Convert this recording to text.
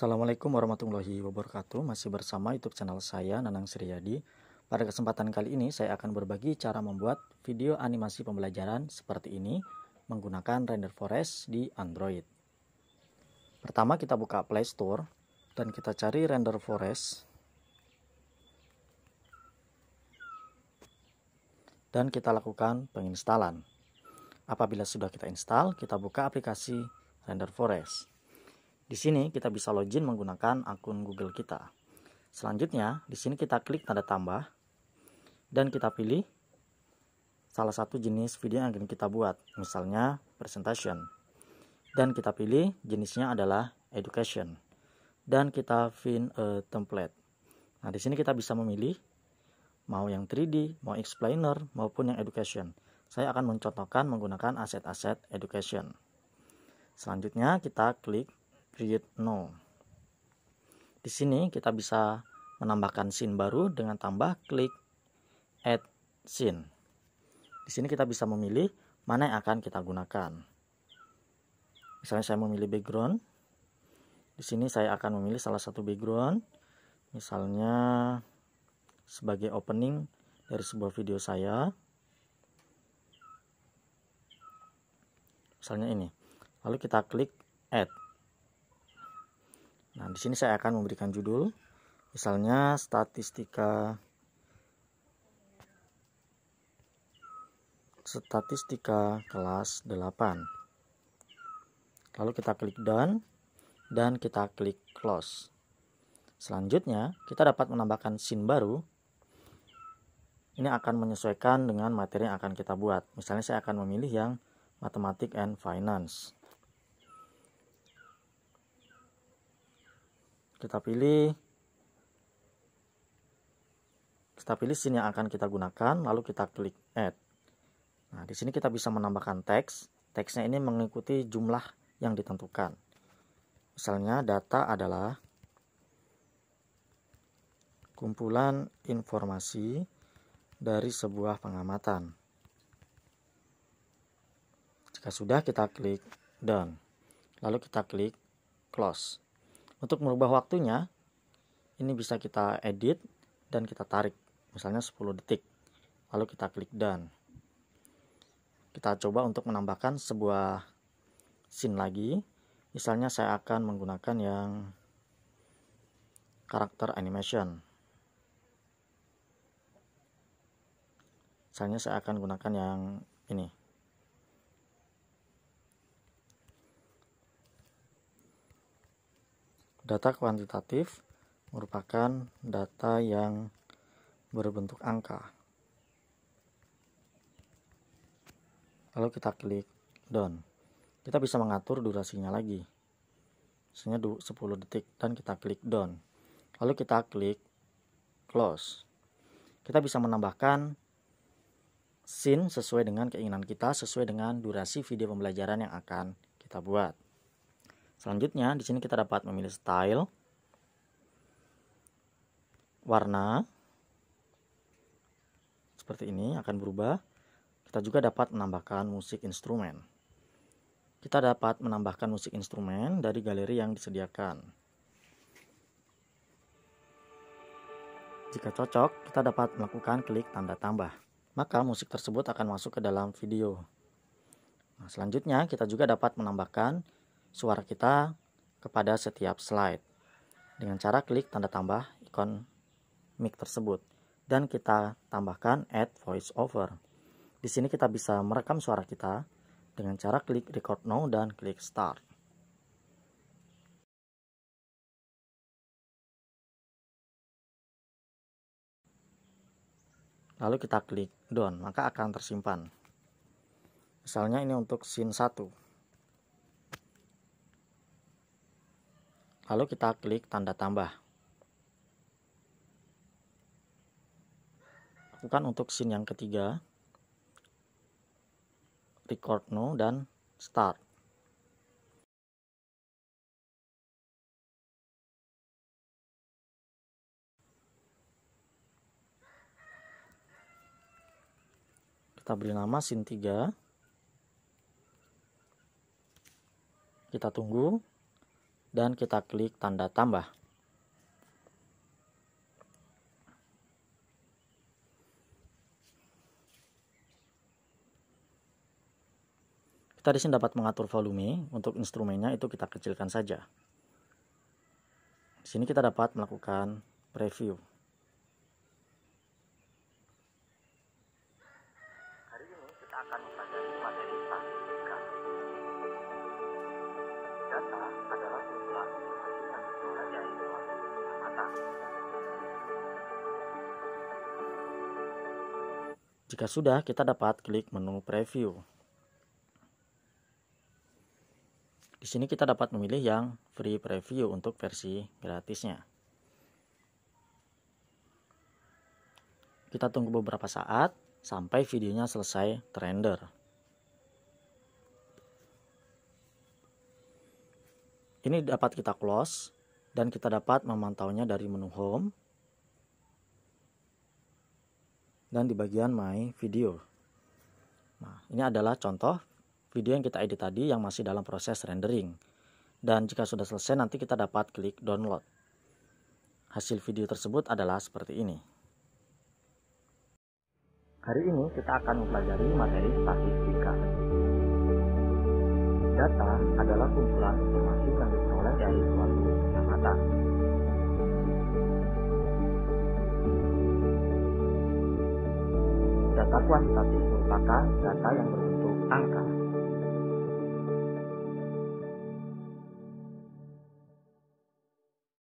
Assalamualaikum warahmatullahi wabarakatuh Masih bersama youtube channel saya Nanang Sriyadi Pada kesempatan kali ini saya akan berbagi cara membuat video animasi pembelajaran seperti ini Menggunakan Render Forest di Android Pertama kita buka Play Store Dan kita cari Render Forest Dan kita lakukan penginstalan Apabila sudah kita install, kita buka aplikasi Render Forest di sini kita bisa login menggunakan akun Google kita. Selanjutnya, di sini kita klik tanda tambah dan kita pilih salah satu jenis video yang akan kita buat, misalnya presentation. Dan kita pilih jenisnya adalah education. Dan kita find a template. Nah, di sini kita bisa memilih mau yang 3D, mau explainer maupun yang education. Saya akan mencontohkan menggunakan aset-aset education. Selanjutnya kita klik create no. Di sini kita bisa menambahkan scene baru dengan tambah klik add scene. Di sini kita bisa memilih mana yang akan kita gunakan. Misalnya saya memilih background. Di sini saya akan memilih salah satu background. Misalnya sebagai opening dari sebuah video saya. Misalnya ini. Lalu kita klik add. Nah, di sini saya akan memberikan judul misalnya statistika statistika kelas 8. Lalu kita klik done dan kita klik close. Selanjutnya, kita dapat menambahkan scene baru. Ini akan menyesuaikan dengan materi yang akan kita buat. Misalnya saya akan memilih yang matematik and finance. kita pilih kita pilih scene yang akan kita gunakan lalu kita klik add nah di sini kita bisa menambahkan teks teksnya ini mengikuti jumlah yang ditentukan misalnya data adalah kumpulan informasi dari sebuah pengamatan jika sudah kita klik done lalu kita klik close untuk merubah waktunya, ini bisa kita edit dan kita tarik, misalnya 10 detik. Lalu kita klik dan Kita coba untuk menambahkan sebuah scene lagi. Misalnya saya akan menggunakan yang karakter animation. Misalnya saya akan gunakan yang ini. Data kuantitatif merupakan data yang berbentuk angka. Lalu kita klik done. Kita bisa mengatur durasinya lagi. Misalnya 10 detik dan kita klik done. Lalu kita klik close. Kita bisa menambahkan scene sesuai dengan keinginan kita, sesuai dengan durasi video pembelajaran yang akan kita buat. Selanjutnya, di sini kita dapat memilih style, warna, seperti ini akan berubah. Kita juga dapat menambahkan musik instrumen. Kita dapat menambahkan musik instrumen dari galeri yang disediakan. Jika cocok, kita dapat melakukan klik tanda tambah. Maka musik tersebut akan masuk ke dalam video. Nah, selanjutnya, kita juga dapat menambahkan suara kita kepada setiap slide dengan cara klik tanda tambah ikon mic tersebut dan kita tambahkan add voice over. Di sini kita bisa merekam suara kita dengan cara klik record now dan klik start. Lalu kita klik done maka akan tersimpan. Misalnya ini untuk scene 1. Lalu kita klik tanda tambah. Lakukan untuk scene yang ketiga. Record no dan start. kita beri nama scene 3 kita tunggu dan kita klik tanda tambah. Kita di sini dapat mengatur volume untuk instrumennya itu kita kecilkan saja. Di sini kita dapat melakukan preview. kita akan materi Data adalah Jika sudah, kita dapat klik menu preview. Di sini kita dapat memilih yang free preview untuk versi gratisnya. Kita tunggu beberapa saat sampai videonya selesai terender. Ini dapat kita close dan kita dapat memantaunya dari menu home dan di bagian my video. Nah, ini adalah contoh video yang kita edit tadi yang masih dalam proses rendering. Dan jika sudah selesai nanti kita dapat klik download. Hasil video tersebut adalah seperti ini. Hari ini kita akan mempelajari materi statistika. Data adalah kumpulan informasi yang diperoleh dari suatu pengamatan data kuantitatif merupakan data yang berbentuk angka